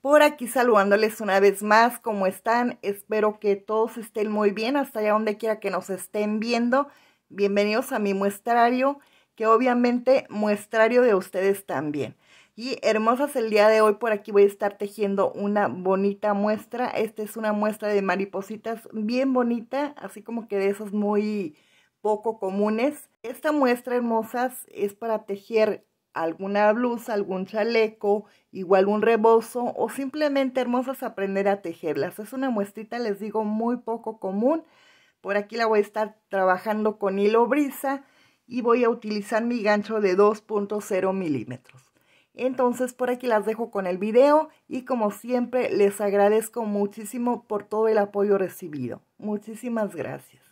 por aquí saludándoles una vez más, ¿cómo están? Espero que todos estén muy bien, hasta allá donde quiera que nos estén viendo. Bienvenidos a mi muestrario, que obviamente muestrario de ustedes también. Y hermosas, el día de hoy por aquí voy a estar tejiendo una bonita muestra. Esta es una muestra de maripositas bien bonita, así como que de esas muy poco comunes. Esta muestra, hermosas, es para tejer alguna blusa, algún chaleco, igual un rebozo o simplemente hermosas aprender a tejerlas. Es una muestrita, les digo, muy poco común. Por aquí la voy a estar trabajando con hilo brisa y voy a utilizar mi gancho de 2.0 milímetros. Entonces por aquí las dejo con el video y como siempre les agradezco muchísimo por todo el apoyo recibido. Muchísimas gracias.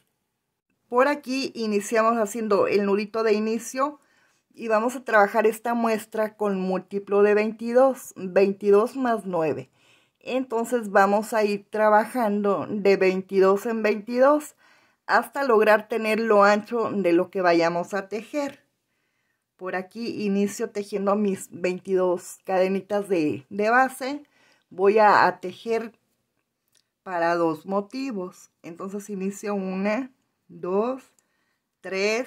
Por aquí iniciamos haciendo el nudito de inicio y vamos a trabajar esta muestra con múltiplo de 22, 22 más 9. Entonces vamos a ir trabajando de 22 en 22 hasta lograr tener lo ancho de lo que vayamos a tejer. Por aquí inicio tejiendo mis 22 cadenitas de, base. Voy a, a tejer para dos motivos. Entonces inicio una, dos, tres,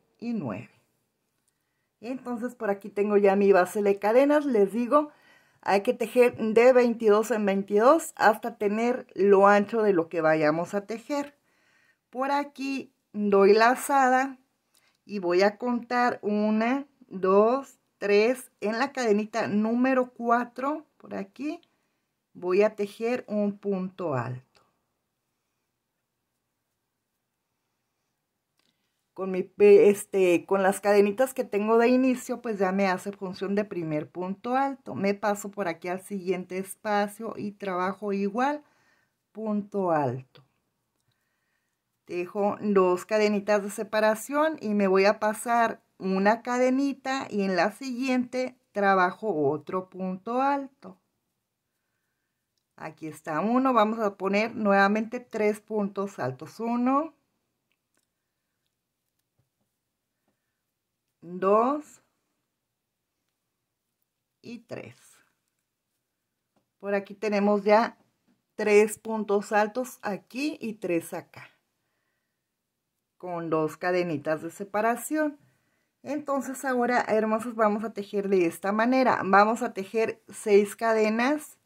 y 9. Entonces por aquí tengo ya mi base de cadenas, les digo, hay que tejer de 22 en 22 hasta tener lo ancho de lo que vayamos a tejer. Por aquí doy lazada y voy a contar 1, 2, 3 en la cadenita número 4, por aquí voy a tejer un punto alto. con, mi, este, con las cadenitas que tengo de inicio, pues ya me hace función de primer punto alto. Me paso por aquí al siguiente espacio y trabajo igual, punto alto. Dejo dos cadenitas de separación y me voy a pasar una cadenita y en la siguiente trabajo otro punto alto. Aquí está uno, vamos a poner nuevamente tres puntos altos. Uno, 2 y 3. Por aquí tenemos ya 3 puntos altos aquí y 3 acá. Con dos cadenitas de separación. Entonces ahora, hermosos vamos a tejer de esta manera. Vamos a tejer 6 cadenas.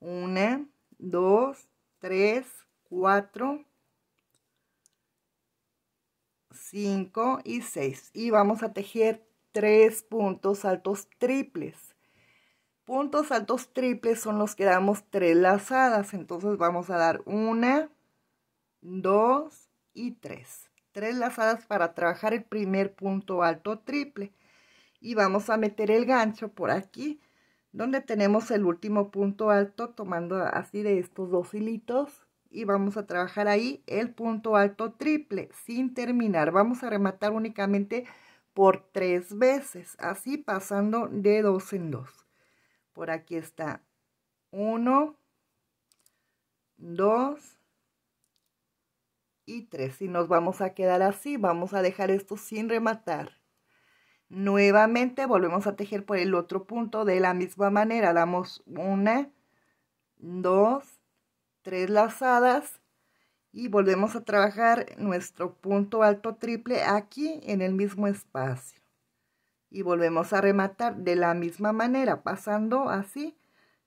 1, 2, 3, 4, 5. 5 y 6 y vamos a tejer tres puntos altos triples. Puntos altos triples son los que damos tres lazadas, entonces vamos a dar 1 2 y 3 Tres lazadas para trabajar el primer punto alto triple. Y vamos a meter el gancho por aquí, donde tenemos el último punto alto, tomando así de estos dos hilitos y vamos a trabajar ahí el punto alto triple sin terminar. Vamos a rematar únicamente por tres veces, así pasando de dos en dos. Por aquí está uno, dos y tres. Y nos vamos a quedar así, vamos a dejar esto sin rematar. Nuevamente volvemos a tejer por el otro punto de la misma manera. Damos una, dos. Tres lazadas y volvemos a trabajar nuestro punto alto triple aquí en el mismo espacio y volvemos a rematar de la misma manera pasando así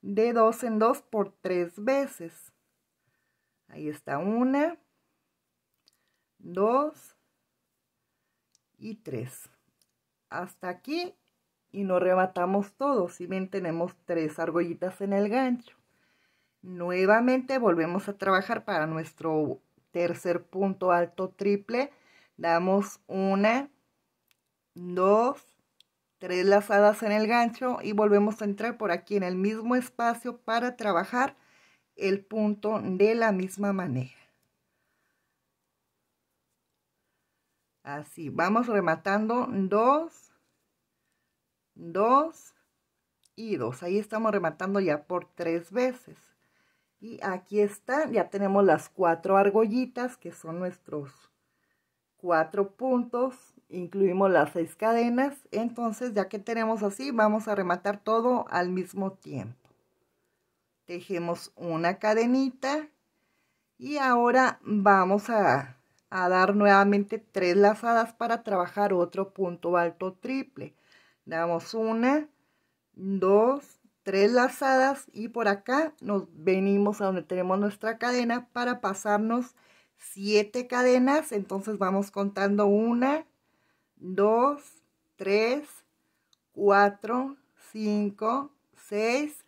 de dos en dos por tres veces ahí está una dos y tres. hasta aquí y no rematamos todo si bien tenemos tres argollitas en el gancho Nuevamente volvemos a trabajar para nuestro tercer punto alto triple. Damos una, dos, tres lazadas en el gancho y volvemos a entrar por aquí en el mismo espacio para trabajar el punto de la misma manera. Así, vamos rematando dos, dos y dos. Ahí estamos rematando ya por tres veces. Y aquí está ya tenemos las cuatro argollitas que son nuestros cuatro puntos, incluimos las seis cadenas. Entonces ya que tenemos así, vamos a rematar todo al mismo tiempo. Tejemos una cadenita y ahora vamos a, a dar nuevamente tres lazadas para trabajar otro punto alto triple. Damos una, dos, tres lazadas y por acá nos venimos a donde tenemos nuestra cadena para pasarnos siete cadenas entonces vamos contando una dos tres cuatro cinco seis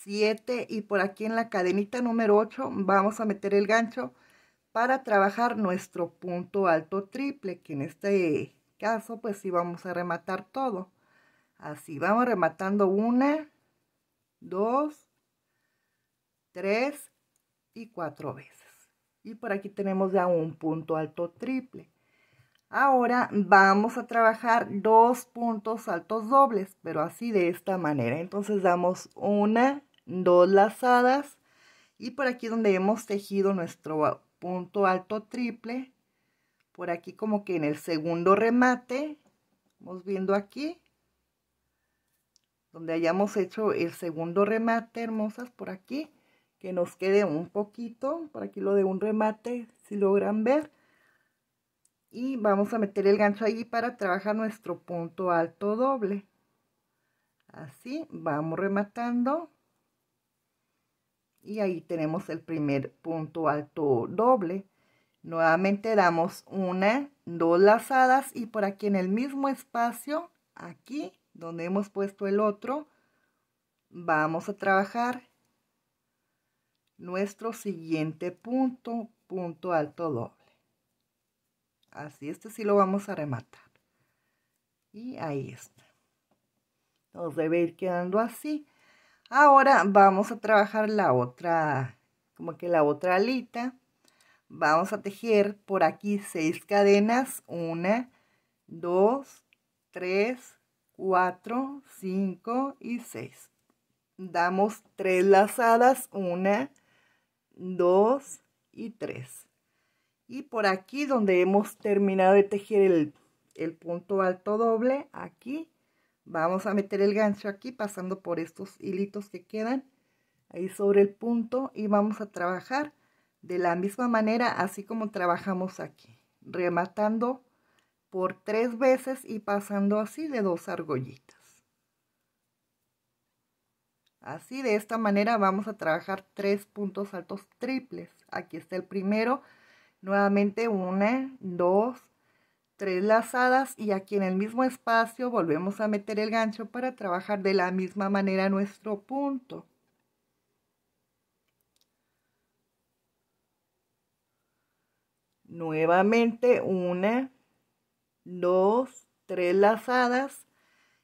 siete y por aquí en la cadenita número 8 vamos a meter el gancho para trabajar nuestro punto alto triple que en este caso pues sí vamos a rematar todo así vamos rematando una dos, tres y cuatro veces. Y por aquí tenemos ya un punto alto triple. Ahora vamos a trabajar dos puntos altos dobles, pero así de esta manera. Entonces damos una, dos lazadas y por aquí donde hemos tejido nuestro punto alto triple, por aquí como que en el segundo remate, vamos viendo aquí, donde hayamos hecho el segundo remate, hermosas, por aquí, que nos quede un poquito, por aquí lo de un remate, si logran ver. Y vamos a meter el gancho allí para trabajar nuestro punto alto doble. Así, vamos rematando. Y ahí tenemos el primer punto alto doble. Nuevamente damos una, dos lazadas y por aquí en el mismo espacio, aquí donde hemos puesto el otro, vamos a trabajar nuestro siguiente punto, punto alto doble. Así este sí lo vamos a rematar. Y ahí está. Nos debe ir quedando así. Ahora vamos a trabajar la otra, como que la otra alita. Vamos a tejer por aquí seis cadenas. Una, dos, tres, 4, 5 y 6. Damos 3 lazadas, 1, 2 y 3. Y por aquí donde hemos terminado de tejer el, punto alto doble, aquí vamos a meter el gancho aquí pasando por estos hilitos que quedan ahí sobre el punto y vamos a trabajar de la misma manera así como trabajamos aquí rematando por tres veces y pasando así de dos argollitas. Así de esta manera vamos a trabajar tres puntos altos triples. Aquí está el primero, nuevamente una, dos, tres lazadas y aquí en el mismo espacio volvemos a meter el gancho para trabajar de la misma manera nuestro punto. Nuevamente una, dos, tres lazadas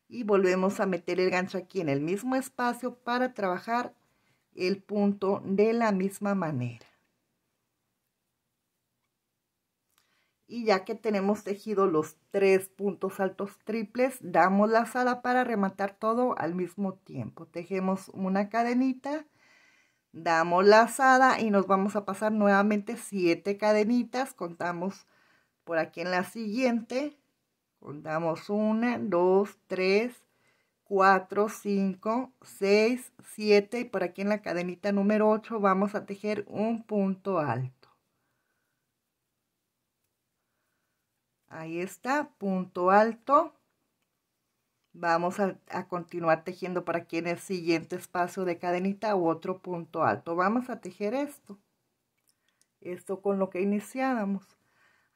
y volvemos a meter el gancho aquí en el mismo espacio para trabajar el punto de la misma manera. Y ya que tenemos tejido los tres puntos altos triples, damos lazada para rematar todo al mismo tiempo. Tejemos una cadenita, damos lazada y nos vamos a pasar nuevamente siete cadenitas, contamos por aquí en la siguiente. Contamos 1, 2, 3, 4, 5, 6, 7 y por aquí en la cadenita número 8 vamos a tejer un punto alto. Ahí está, punto alto. Vamos a, continuar tejiendo para aquí en el siguiente espacio de cadenita otro punto alto. Vamos a tejer esto. Esto con lo que iniciábamos.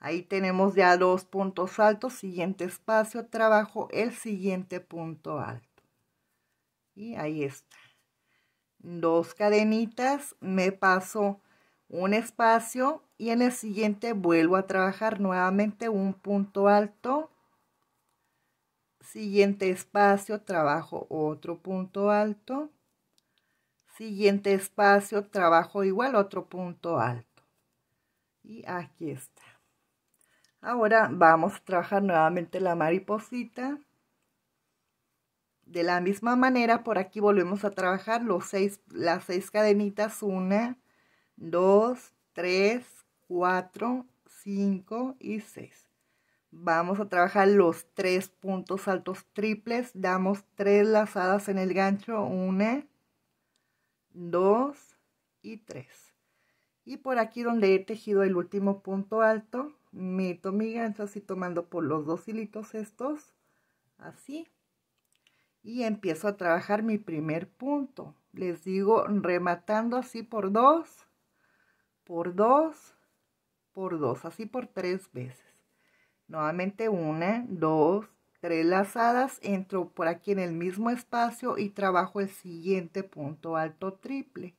Ahí tenemos ya dos puntos altos, siguiente espacio, trabajo el siguiente punto alto. Y ahí está. Dos cadenitas, me paso un espacio y en el siguiente vuelvo a trabajar nuevamente un punto alto. Siguiente espacio, trabajo otro punto alto. Siguiente espacio, trabajo igual otro punto alto. Y aquí está. Ahora vamos a trabajar nuevamente la mariposita. De la misma manera, por aquí volvemos a trabajar los seis, las seis cadenitas. Una, dos, tres, cuatro, cinco y seis. Vamos a trabajar los tres puntos altos triples. Damos tres lazadas en el gancho. Una, dos y tres. Y por aquí donde he tejido el último punto alto, meto mi gancho así tomando por los dos hilitos estos, así. Y empiezo a trabajar mi primer punto. Les digo, rematando así por dos, por dos, por dos, así por tres veces. Nuevamente una, dos, tres lazadas, entro por aquí en el mismo espacio y trabajo el siguiente punto alto triple.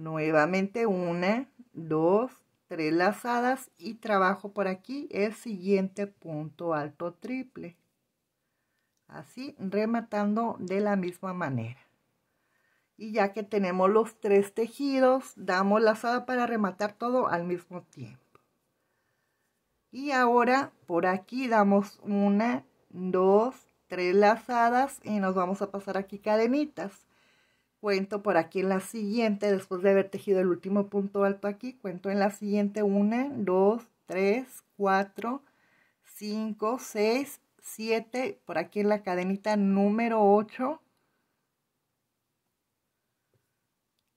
nuevamente una, dos, tres lazadas y trabajo por aquí el siguiente punto alto triple. Así rematando de la misma manera. Y ya que tenemos los tres tejidos, damos lazada para rematar todo al mismo tiempo. Y ahora por aquí damos una, dos, tres lazadas y nos vamos a pasar aquí cadenitas cuento por aquí en la siguiente, después de haber tejido el último punto alto aquí, cuento en la siguiente 1, 2, 3, 4, 5, 6, 7, por aquí en la cadenita número 8,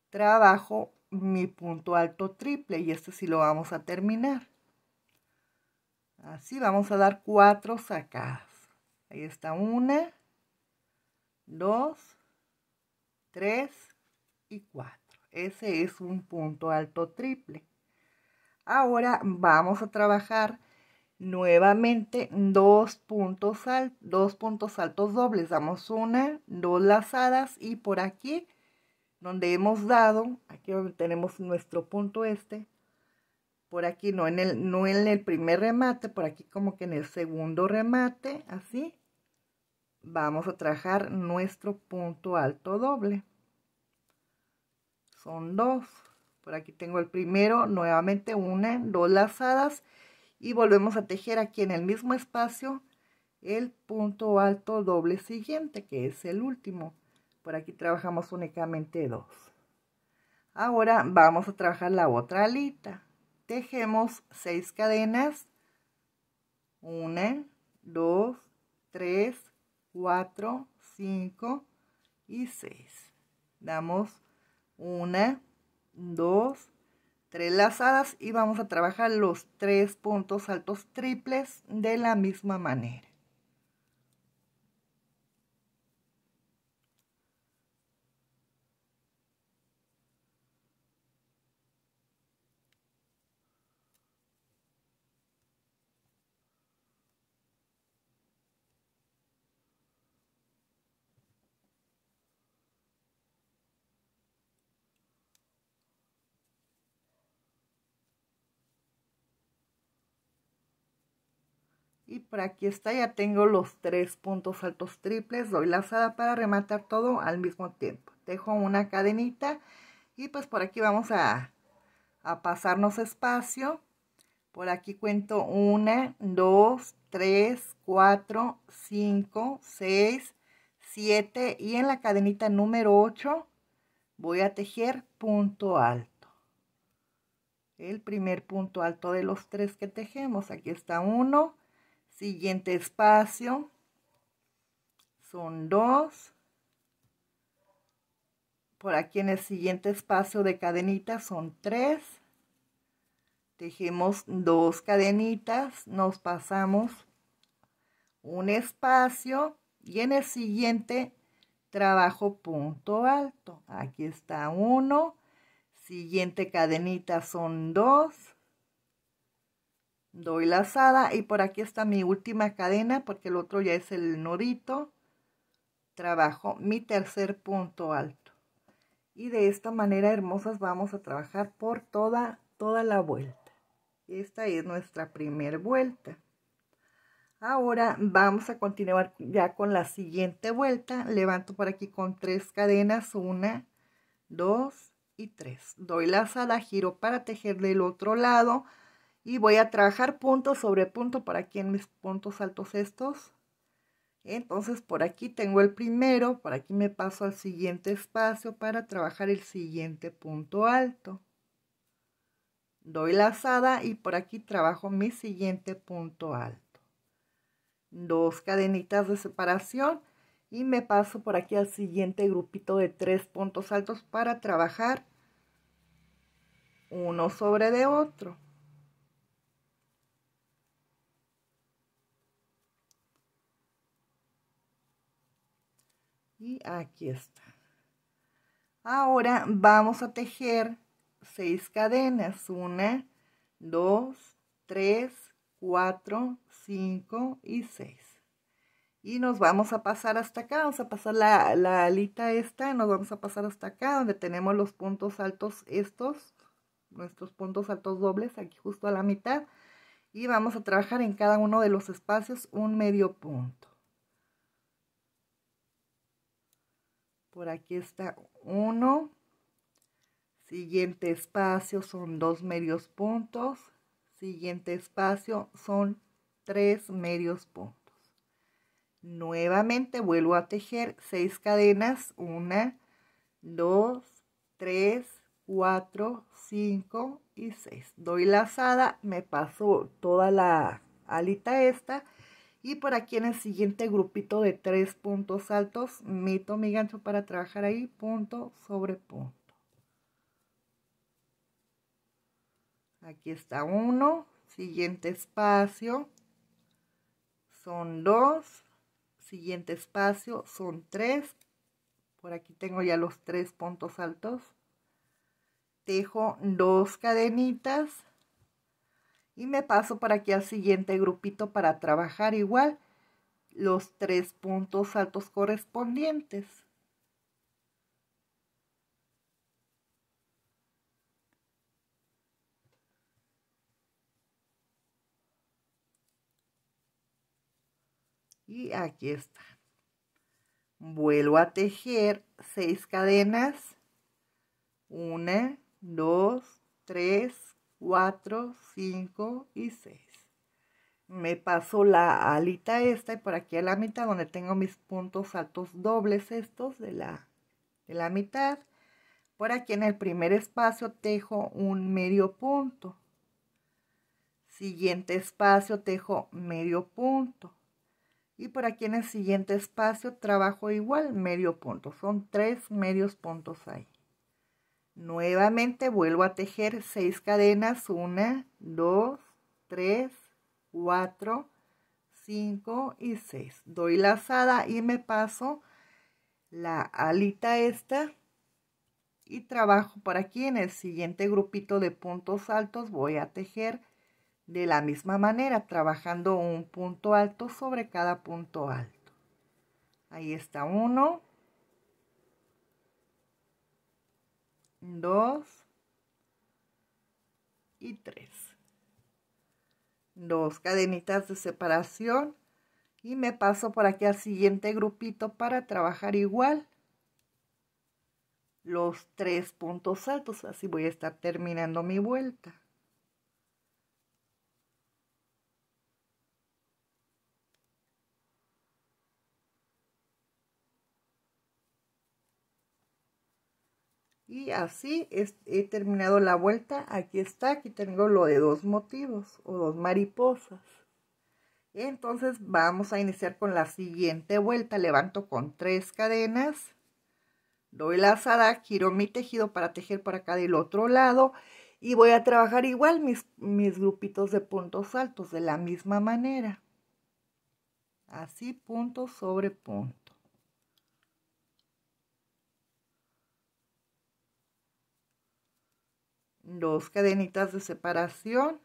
trabajo mi punto alto triple y este sí lo vamos a terminar. Así vamos a dar cuatro sacadas. Ahí está una, dos, 3 y 4. Ese es un punto alto triple. Ahora vamos a trabajar nuevamente dos puntos, altos, dos puntos altos dobles. Damos una, dos lazadas y por aquí donde hemos dado, aquí tenemos nuestro punto este, por aquí no en el, no en el primer remate, por aquí como que en el segundo remate, así, vamos a trabajar nuestro punto alto doble. Son dos. Por aquí tengo el primero, nuevamente una, dos lazadas y volvemos a tejer aquí en el mismo espacio el punto alto doble siguiente, que es el último. Por aquí trabajamos únicamente dos. Ahora vamos a trabajar la otra alita. Tejemos seis cadenas. Una, dos, tres, 4, 5 y 6. Damos una, dos, tres lazadas y vamos a trabajar los tres puntos altos triples de la misma manera. Por aquí está, ya tengo los tres puntos altos triples, doy lazada para rematar todo al mismo tiempo. Dejo una cadenita y pues por aquí vamos a, pasarnos espacio. Por aquí cuento 1, 2, 3, 4, 5, 6, 7 y en la cadenita número 8 voy a tejer punto alto. El primer punto alto de los tres que tejemos. Aquí está uno siguiente espacio son dos por aquí en el siguiente espacio de cadenita son tres tejemos dos cadenitas nos pasamos un espacio y en el siguiente trabajo punto alto aquí está uno siguiente cadenita son dos doy lazada y por aquí está mi última cadena porque el otro ya es el nodito trabajo mi tercer punto alto y de esta manera hermosas vamos a trabajar por toda toda la vuelta esta es nuestra primera vuelta ahora vamos a continuar ya con la siguiente vuelta levanto por aquí con tres cadenas una dos y tres doy la lazada giro para tejer del otro lado y voy a trabajar punto sobre punto para aquí en mis puntos altos estos. Entonces por aquí tengo el primero, por aquí me paso al siguiente espacio para trabajar el siguiente punto alto. Doy lazada y por aquí trabajo mi siguiente punto alto. Dos cadenitas de separación y me paso por aquí al siguiente grupito de tres puntos altos para trabajar uno sobre de otro. y aquí está ahora vamos a tejer seis cadenas una, dos, tres, cuatro, cinco y seis. y nos vamos a pasar hasta acá, vamos a pasar la, la alita esta, nos vamos a pasar hasta acá donde tenemos los puntos altos estos, nuestros puntos altos dobles aquí justo a la mitad y vamos a trabajar en cada uno de los espacios un medio punto. Por aquí está uno. Siguiente espacio son dos medios puntos. Siguiente espacio son tres medios puntos. Nuevamente vuelvo a tejer seis cadenas. Una, dos, tres, cuatro, cinco y seis. Doy lazada, me paso toda la alita esta y por aquí en el siguiente grupito de tres puntos altos, meto mi gancho para trabajar ahí punto sobre punto. Aquí está uno, siguiente espacio, son dos, siguiente espacio, son tres. Por aquí tengo ya los tres puntos altos. Tejo dos cadenitas y me paso para aquí al siguiente grupito para trabajar igual los tres puntos altos correspondientes. Y aquí está. Vuelvo a tejer seis cadenas. Una, dos, tres, 4, 5 y 6. Me paso la alita esta y por aquí a la mitad donde tengo mis puntos altos dobles estos de la, de la mitad. Por aquí en el primer espacio tejo un medio punto. Siguiente espacio tejo medio punto. Y por aquí en el siguiente espacio trabajo igual medio punto. Son tres medios puntos ahí. Nuevamente vuelvo a tejer seis cadenas, 1, 2, 3, 4, 5 y 6, Doy lazada y me paso la alita esta y trabajo por aquí en el siguiente grupito de puntos altos voy a tejer de la misma manera trabajando un punto alto sobre cada punto alto ahí está uno 2 y 3. Dos cadenitas de separación y me paso por aquí al siguiente grupito para trabajar igual los tres puntos altos. Así voy a estar terminando mi vuelta. así he terminado la vuelta aquí está aquí tengo lo de dos motivos o dos mariposas entonces vamos a iniciar con la siguiente vuelta levanto con tres cadenas doy lazada giro mi tejido para tejer por acá del otro lado y voy a trabajar igual mis, mis grupitos de puntos altos de la misma manera así punto sobre punto dos cadenitas de separación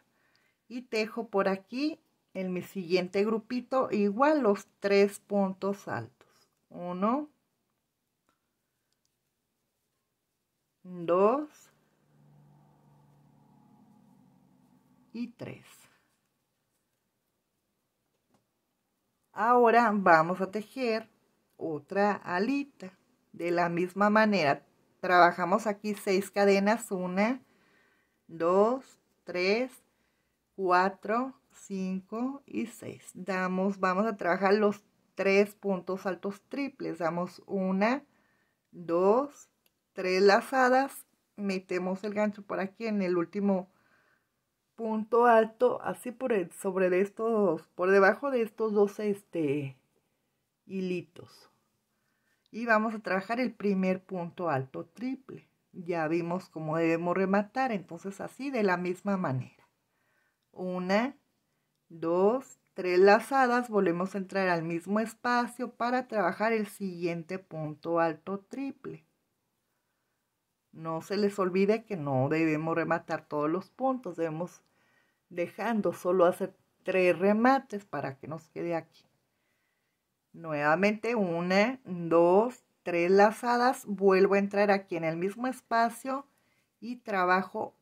y tejo por aquí en mi siguiente grupito igual los tres puntos altos. Uno, dos y tres. Ahora vamos a tejer otra alita. De la misma manera, trabajamos aquí seis cadenas, una, 2, 3, 4, 5 y 6. Damos, vamos a trabajar los tres puntos altos triples. Damos una, 2 tres lazadas. Metemos el gancho por aquí en el último punto alto, así por el, sobre de estos, por debajo de estos dos este, hilitos. Y vamos a trabajar el primer punto alto triple ya vimos cómo debemos rematar, entonces así de la misma manera. Una, dos, tres lazadas, volvemos a entrar al mismo espacio para trabajar el siguiente punto alto triple. No se les olvide que no debemos rematar todos los puntos, debemos dejando solo hacer tres remates para que nos quede aquí. Nuevamente, una, dos, tres lazadas, vuelvo a entrar aquí en el mismo espacio y trabajo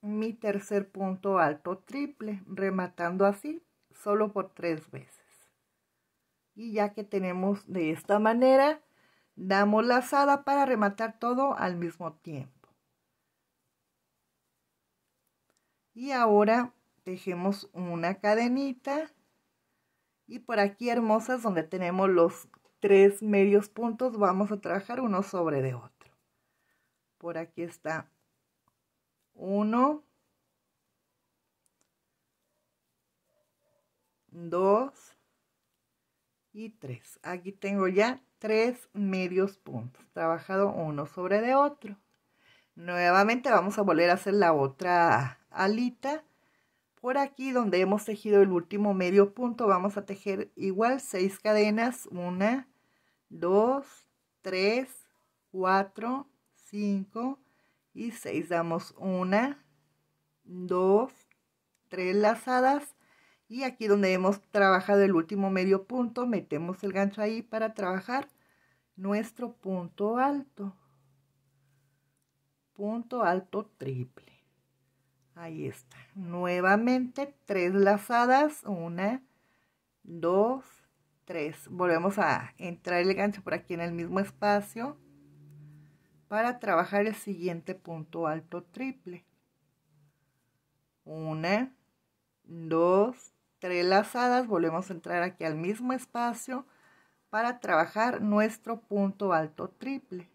mi tercer punto alto triple, rematando así solo por tres veces. Y ya que tenemos de esta manera, damos lazada para rematar todo al mismo tiempo. Y ahora tejemos una cadenita y por aquí hermosas donde tenemos los tres medios puntos vamos a trabajar uno sobre de otro. Por aquí está uno, dos y tres. Aquí tengo ya tres medios puntos, trabajado uno sobre de otro. Nuevamente vamos a volver a hacer la otra alita. Por aquí donde hemos tejido el último medio punto vamos a tejer igual seis cadenas, una, 2, 3, 4, 5 y 6. Damos una, 2, 3 lazadas y aquí donde hemos trabajado el último medio punto metemos el gancho ahí para trabajar nuestro punto alto. Punto alto triple. Ahí está. Nuevamente tres lazadas. Una, dos, 3. Volvemos a entrar el gancho por aquí en el mismo espacio para trabajar el siguiente punto alto triple. 1, 2, 3 lazadas. Volvemos a entrar aquí al mismo espacio para trabajar nuestro punto alto triple.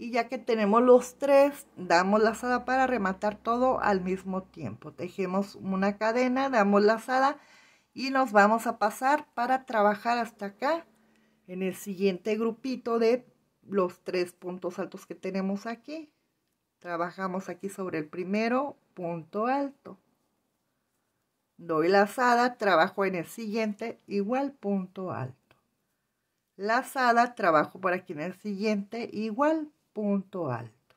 Y ya que tenemos los tres, damos lazada para rematar todo al mismo tiempo. Tejemos una cadena, damos lazada y nos vamos a pasar para trabajar hasta acá en el siguiente grupito de los tres puntos altos que tenemos aquí. Trabajamos aquí sobre el primero punto alto. Doy lazada, trabajo en el siguiente, igual punto alto. Lazada, trabajo por aquí en el siguiente, igual punto alto.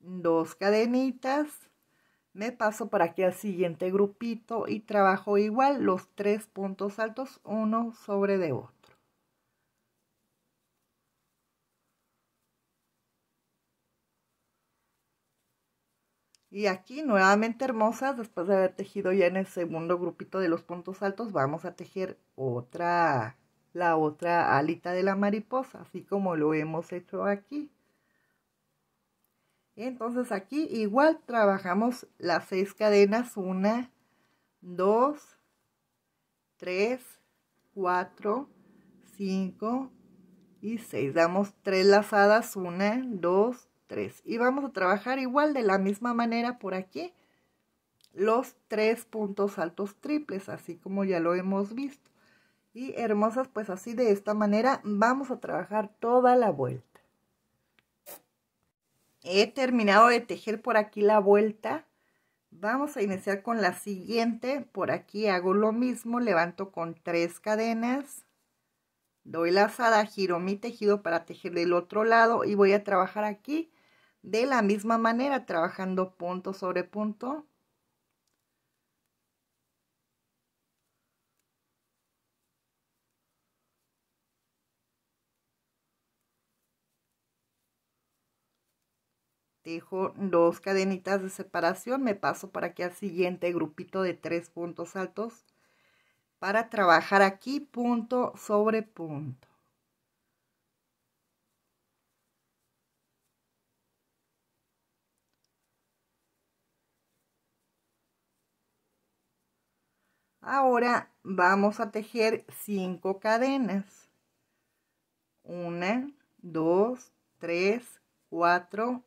Dos cadenitas, me paso para aquí al siguiente grupito y trabajo igual los tres puntos altos uno sobre de otro. Y aquí nuevamente hermosas, después de haber tejido ya en el segundo grupito de los puntos altos, vamos a tejer otra, la otra alita de la mariposa, así como lo hemos hecho aquí. Entonces aquí igual trabajamos las seis cadenas, una, dos, tres, cuatro, cinco y seis. Damos tres lazadas, una, dos, tres. Y vamos a trabajar igual de la misma manera por aquí los tres puntos altos triples, así como ya lo hemos visto. Y hermosas, pues así de esta manera vamos a trabajar toda la vuelta. He terminado de tejer por aquí la vuelta. Vamos a iniciar con la siguiente. Por aquí hago lo mismo, levanto con tres cadenas, doy la lazada, giro mi tejido para tejer del otro lado y voy a trabajar aquí de la misma manera, trabajando punto sobre punto. dejo dos cadenitas de separación, me paso para que al siguiente grupito de tres puntos altos para trabajar aquí punto sobre punto. Ahora vamos a tejer cinco cadenas. Una, dos, tres, cuatro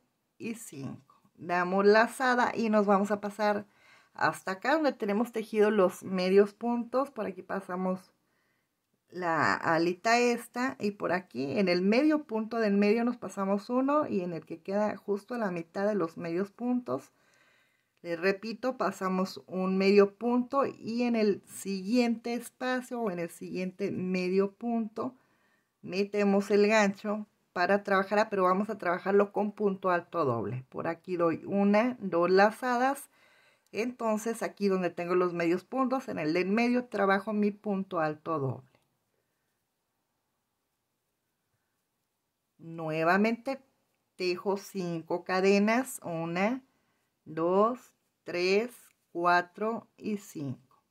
damos 5. Damos lazada y nos vamos a pasar hasta acá donde tenemos tejido los medios puntos. Por aquí pasamos la alita esta y por aquí en el medio punto del medio nos pasamos uno y en el que queda justo a la mitad de los medios puntos. Les repito, pasamos un medio punto y en el siguiente espacio o en el siguiente medio punto metemos el gancho para trabajar, pero vamos a trabajarlo con punto alto doble. Por aquí doy una, dos lazadas. Entonces aquí donde tengo los medios puntos, en el de en medio trabajo mi punto alto doble. Nuevamente tejo cinco cadenas, una, dos, tres, cuatro y cinco.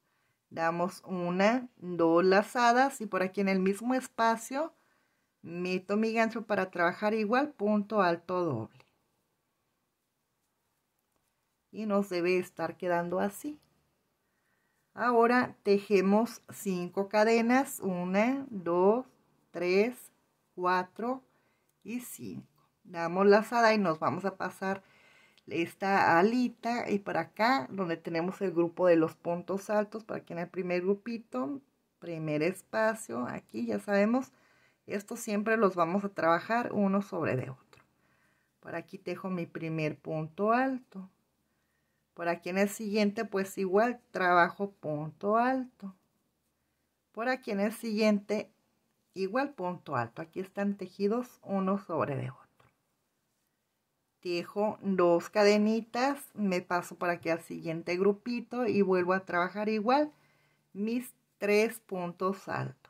Damos una, dos lazadas y por aquí en el mismo espacio Meto mi gancho para trabajar igual punto alto doble. Y nos debe estar quedando así. Ahora tejemos cinco cadenas, 1, 2, 3, 4 y 5. Damos lazada y nos vamos a pasar esta alita y para acá donde tenemos el grupo de los puntos altos para que en el primer grupito primer espacio aquí ya sabemos estos siempre los vamos a trabajar uno sobre de otro. Por aquí tejo mi primer punto alto. Por aquí en el siguiente pues igual trabajo punto alto. Por aquí en el siguiente igual punto alto. Aquí están tejidos uno sobre de otro. Tejo dos cadenitas, me paso por aquí al siguiente grupito y vuelvo a trabajar igual mis tres puntos altos.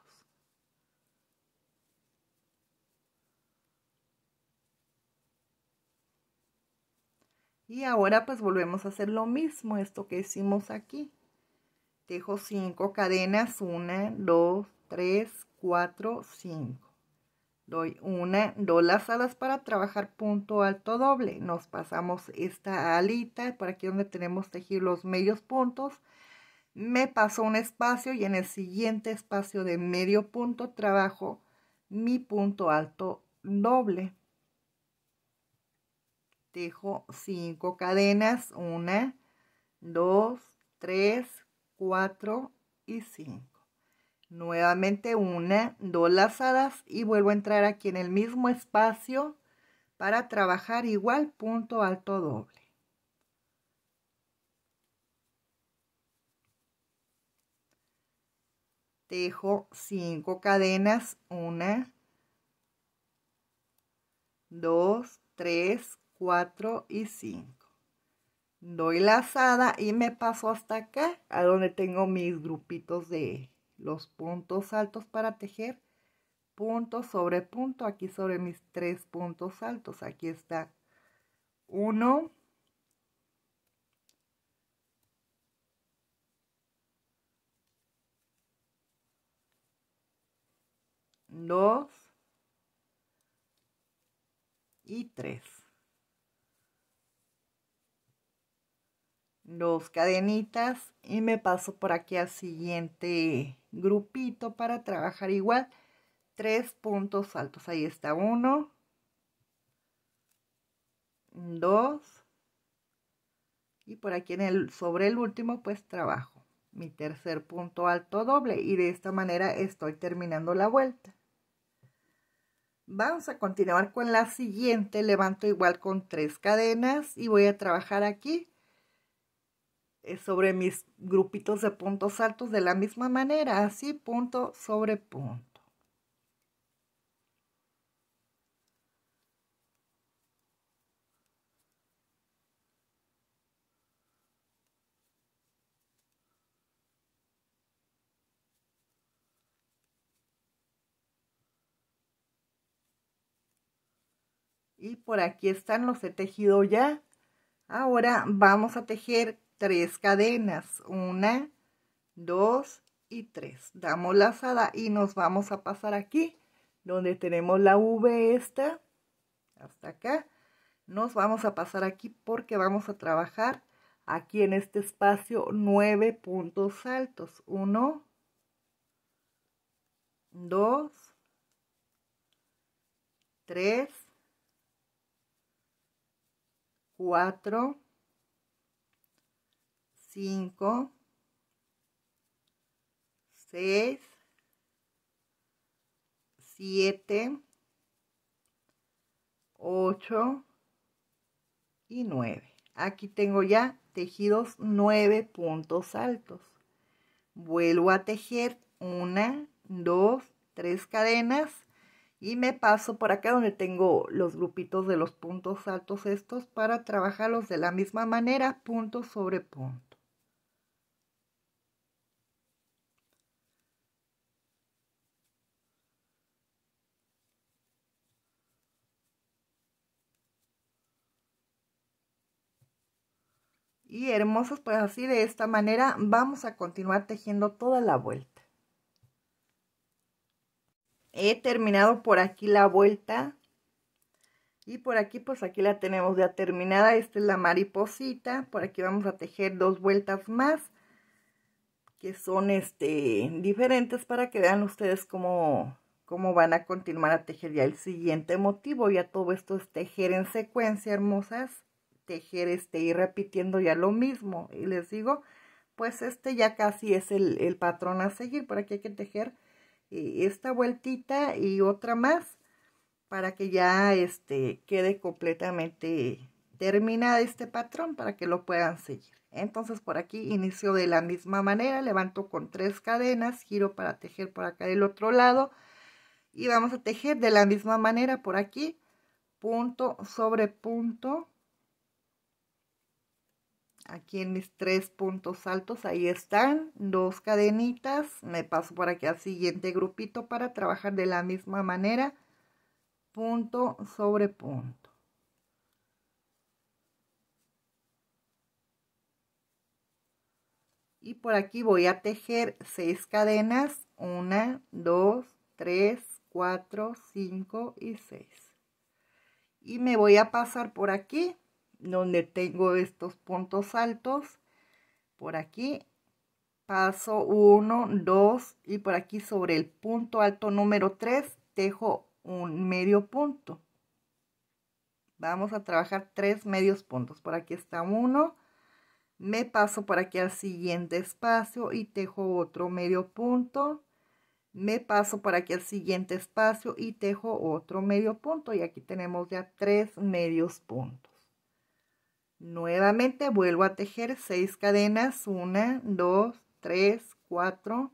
Y ahora pues volvemos a hacer lo mismo, esto que hicimos aquí. Tejo cinco cadenas, 1, 2, 3, 4, 5. Doy una, dos alas para trabajar punto alto doble. Nos pasamos esta alita, por aquí donde tenemos tejido los medios puntos. Me paso un espacio y en el siguiente espacio de medio punto trabajo mi punto alto doble tejo 5 cadenas, 1, 2, 3, 4 y 5. Nuevamente una, dos lazadas y vuelvo a entrar aquí en el mismo espacio para trabajar igual punto alto doble. tejo cinco cadenas, 1, 2, 3, 4 y 5. Doy lazada y me paso hasta acá, a donde tengo mis grupitos de los puntos altos para tejer. Punto sobre punto, aquí sobre mis tres puntos altos. Aquí está 1, 2 y 3. dos cadenitas y me paso por aquí al siguiente grupito para trabajar igual tres puntos altos ahí está uno dos y por aquí en el sobre el último pues trabajo mi tercer punto alto doble y de esta manera estoy terminando la vuelta vamos a continuar con la siguiente levanto igual con tres cadenas y voy a trabajar aquí eh, sobre mis grupitos de puntos altos de la misma manera, así punto sobre punto. Y por aquí están los he tejido ya. Ahora vamos a tejer tres cadenas, una, dos y tres. Damos la lazada y nos vamos a pasar aquí, donde tenemos la V esta, hasta acá. Nos vamos a pasar aquí porque vamos a trabajar aquí en este espacio nueve puntos altos. Uno, dos, tres, cuatro, 5, 6, 7, 8 y 9. Aquí tengo ya tejidos 9 puntos altos. Vuelvo a tejer una, dos, tres cadenas y me paso por acá donde tengo los grupitos de los puntos altos estos para trabajarlos de la misma manera, punto sobre punto. hermosas, hermosos, pues así de esta manera vamos a continuar tejiendo toda la vuelta. He terminado por aquí la vuelta y por aquí pues aquí la tenemos ya terminada, esta es la mariposita, por aquí vamos a tejer dos vueltas más que son este diferentes para que vean ustedes cómo, cómo van a continuar a tejer ya el siguiente motivo, ya todo esto es tejer en secuencia hermosas tejer este y repitiendo ya lo mismo y les digo pues este ya casi es el, patrón a seguir por aquí hay que tejer eh, esta vueltita y otra más para que ya este quede completamente terminada este patrón para que lo puedan seguir entonces por aquí inicio de la misma manera levanto con tres cadenas giro para tejer por acá del otro lado y vamos a tejer de la misma manera por aquí punto sobre punto aquí en mis tres puntos altos, ahí están, dos cadenitas, me paso por aquí al siguiente grupito para trabajar de la misma manera, punto sobre punto. Y por aquí voy a tejer seis cadenas, una, dos, tres, cuatro, cinco y seis. Y me voy a pasar por aquí donde tengo estos puntos altos por aquí paso 1 2 y por aquí sobre el punto alto número 3 dejo un medio punto vamos a trabajar tres medios puntos por aquí está uno me paso por aquí al siguiente espacio y tejo otro medio punto me paso por aquí al siguiente espacio y tejo otro medio punto y aquí tenemos ya tres medios puntos Nuevamente vuelvo a tejer seis cadenas, 1, 2, 3, 4,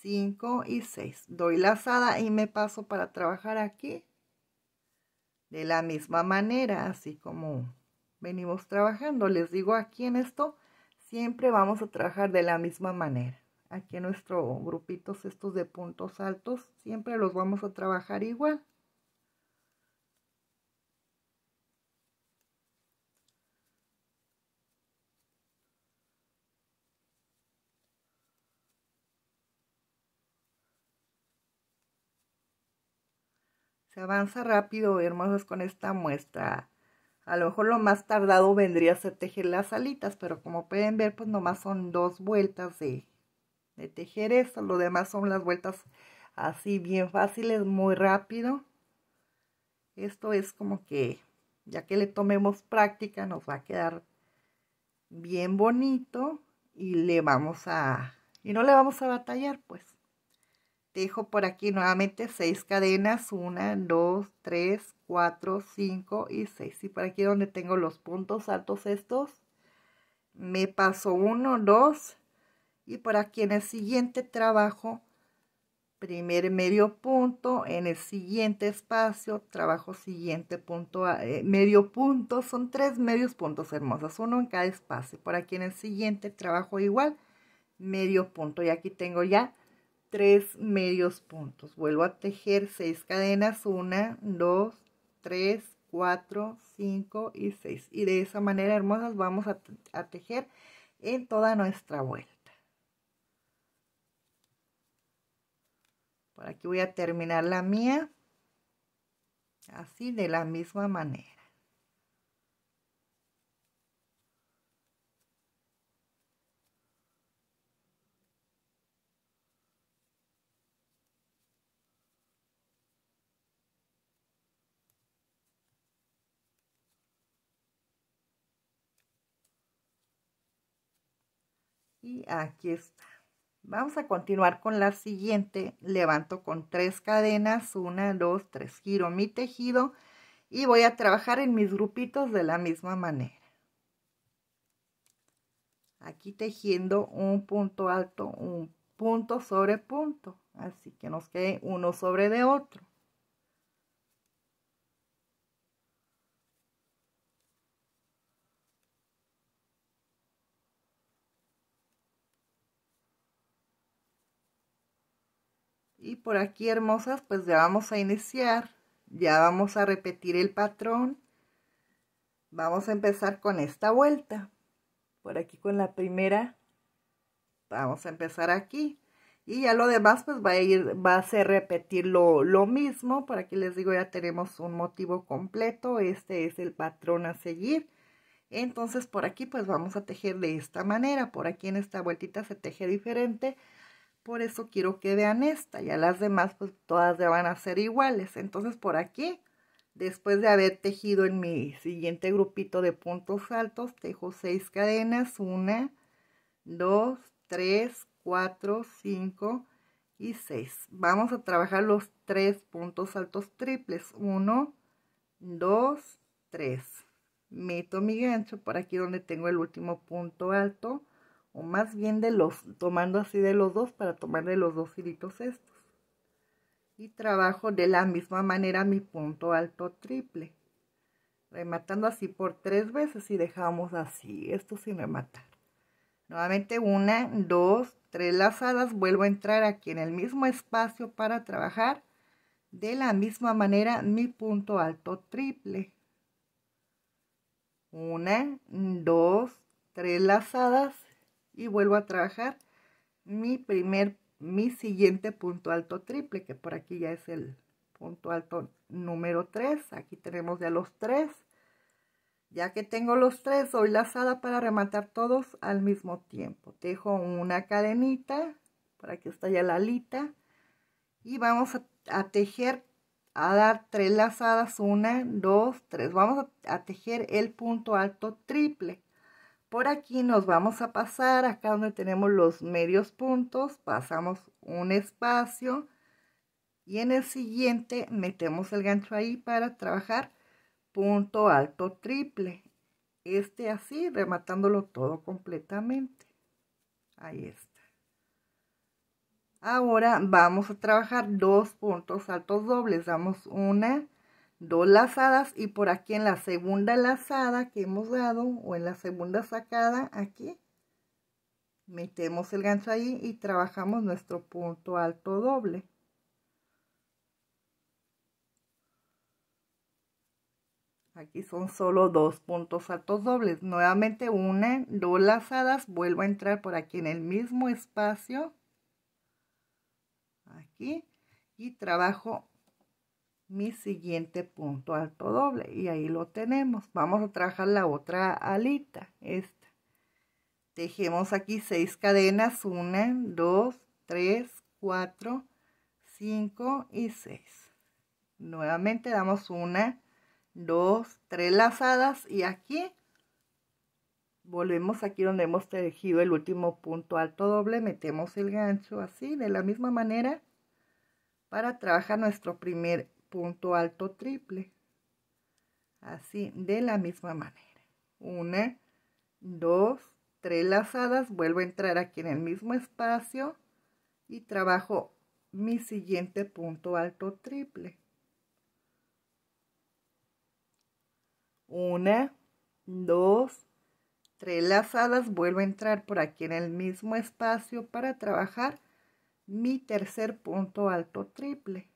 5 y 6. Doy lazada y me paso para trabajar aquí de la misma manera, así como venimos trabajando. Les digo aquí en esto, siempre vamos a trabajar de la misma manera. Aquí en nuestro grupitos estos de puntos altos, siempre los vamos a trabajar igual. Se avanza rápido, hermosas, con esta muestra. A lo mejor lo más tardado vendría a ser tejer las alitas, pero como pueden ver, pues nomás son dos vueltas de, de tejer esto. Lo demás son las vueltas así bien fáciles, muy rápido. Esto es como que, ya que le tomemos práctica, nos va a quedar bien bonito y le vamos a, y no le vamos a batallar, pues. Dejo por aquí nuevamente seis cadenas, una, dos, tres, cuatro, cinco y seis. Y por aquí donde tengo los puntos altos estos, me paso uno, dos, y por aquí en el siguiente trabajo, primer medio punto, en el siguiente espacio, trabajo siguiente punto, eh, medio punto, son tres medios puntos hermosas, uno en cada espacio. Por aquí en el siguiente trabajo igual, medio punto, y aquí tengo ya 3 medios puntos. Vuelvo a tejer 6 cadenas, 1, 2, 3, 4, 5 y 6. Y de esa manera, hermosas, vamos a, a tejer en toda nuestra vuelta. Por aquí voy a terminar la mía. Así, de la misma manera. Y aquí está. Vamos a continuar con la siguiente. Levanto con tres cadenas, una, dos, tres, giro mi tejido y voy a trabajar en mis grupitos de la misma manera. Aquí tejiendo un punto alto, un punto sobre punto, así que nos quede uno sobre de otro. por aquí, hermosas, pues ya vamos a iniciar. Ya vamos a repetir el patrón. Vamos a empezar con esta vuelta. Por aquí con la primera. Vamos a empezar aquí. Y ya lo demás pues va a ir, va a ser repetir lo, lo mismo. Por aquí les digo ya tenemos un motivo completo. Este es el patrón a seguir. Entonces por aquí pues vamos a tejer de esta manera. Por aquí en esta vueltita se teje diferente. Por eso quiero que vean esta. Ya las demás, pues todas ya van a ser iguales. Entonces por aquí, después de haber tejido en mi siguiente grupito de puntos altos, tejo seis cadenas. una, 2, tres, 4, cinco y seis. Vamos a trabajar los tres puntos altos triples. uno, 2, tres. Meto mi gancho por aquí donde tengo el último punto alto o más bien de los, tomando así de los dos para tomar de los dos hilitos estos. Y trabajo de la misma manera mi punto alto triple, rematando así por tres veces y dejamos así, esto sin rematar. Nuevamente una, dos, tres lazadas, vuelvo a entrar aquí en el mismo espacio para trabajar de la misma manera mi punto alto triple. Una, dos, tres lazadas y vuelvo a trabajar mi primer, mi siguiente punto alto triple, que por aquí ya es el punto alto número 3. Aquí tenemos ya los 3. Ya que tengo los 3, doy lazada para rematar todos al mismo tiempo. Dejo una cadenita, para que está ya la alita, y vamos a, tejer a dar tres lazadas, una, dos, tres. Vamos a, tejer el punto alto triple. Por aquí nos vamos a pasar, acá donde tenemos los medios puntos, pasamos un espacio y en el siguiente metemos el gancho ahí para trabajar punto alto triple. Este así, rematándolo todo completamente. Ahí está. Ahora vamos a trabajar dos puntos altos dobles. Damos una dos lazadas y por aquí en la segunda lazada que hemos dado o en la segunda sacada aquí metemos el gancho ahí y trabajamos nuestro punto alto doble aquí son solo dos puntos altos dobles nuevamente una dos lazadas vuelvo a entrar por aquí en el mismo espacio aquí y trabajo mi siguiente punto alto doble y ahí lo tenemos vamos a trabajar la otra alita esta tejemos aquí seis cadenas Una. Dos. Tres. Cuatro. Cinco. y seis. nuevamente damos una Dos. Tres lazadas y aquí volvemos aquí donde hemos tejido el último punto alto doble metemos el gancho así de la misma manera para trabajar nuestro primer punto alto triple. Así, de la misma manera. Una, dos, tres lazadas, vuelvo a entrar aquí en el mismo espacio y trabajo mi siguiente punto alto triple. Una, dos, tres lazadas, vuelvo a entrar por aquí en el mismo espacio para trabajar mi tercer punto alto triple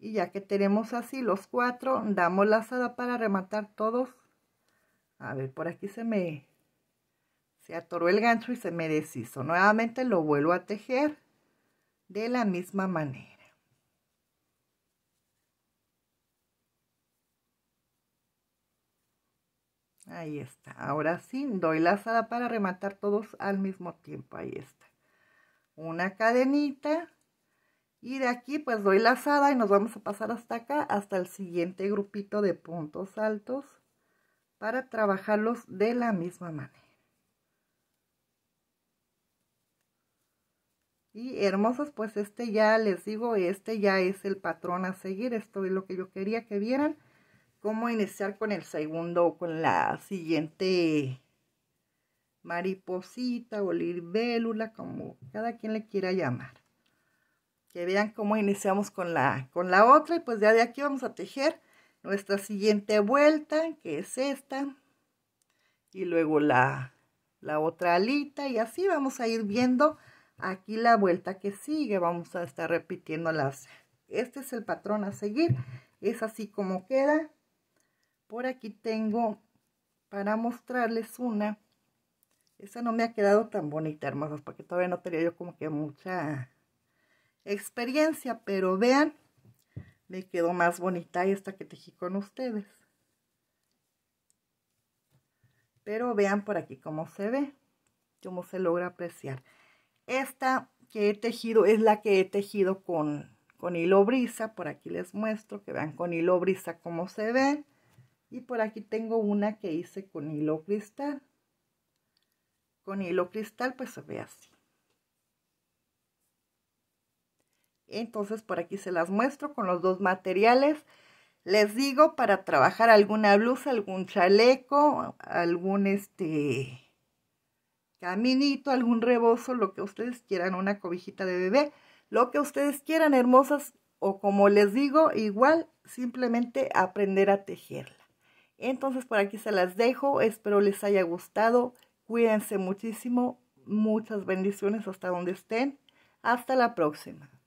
y ya que tenemos así los cuatro damos la lazada para rematar todos a ver por aquí se me se atoró el gancho y se me deshizo nuevamente lo vuelvo a tejer de la misma manera Ahí está. Ahora sí, doy la lazada para rematar todos al mismo tiempo. Ahí está. Una cadenita y de aquí pues doy lazada y nos vamos a pasar hasta acá, hasta el siguiente grupito de puntos altos para trabajarlos de la misma manera. Y hermosos, pues este ya les digo, este ya es el patrón a seguir. Esto es lo que yo quería que vieran. Cómo iniciar con el segundo, con la siguiente mariposita o libélula, como cada quien le quiera llamar que vean cómo iniciamos con la, con la otra y pues ya de aquí vamos a tejer nuestra siguiente vuelta que es esta y luego la, la otra alita y así vamos a ir viendo aquí la vuelta que sigue vamos a estar repitiendo las este es el patrón a seguir es así como queda por aquí tengo para mostrarles una esa no me ha quedado tan bonita hermosas porque todavía no tenía yo como que mucha experiencia, pero vean, me quedó más bonita esta que tejí con ustedes. Pero vean por aquí cómo se ve, cómo se logra apreciar. Esta que he tejido es la que he tejido con, con hilo brisa. Por aquí les muestro que vean con hilo brisa cómo se ve. Y por aquí tengo una que hice con hilo cristal. Con hilo cristal pues se ve así. Entonces por aquí se las muestro con los dos materiales. Les digo, para trabajar alguna blusa, algún chaleco, algún este caminito, algún rebozo, lo que ustedes quieran, una cobijita de bebé, lo que ustedes quieran, hermosas, o como les digo, igual simplemente aprender a tejerla. Entonces por aquí se las dejo, espero les haya gustado, cuídense muchísimo, muchas bendiciones hasta donde estén, hasta la próxima.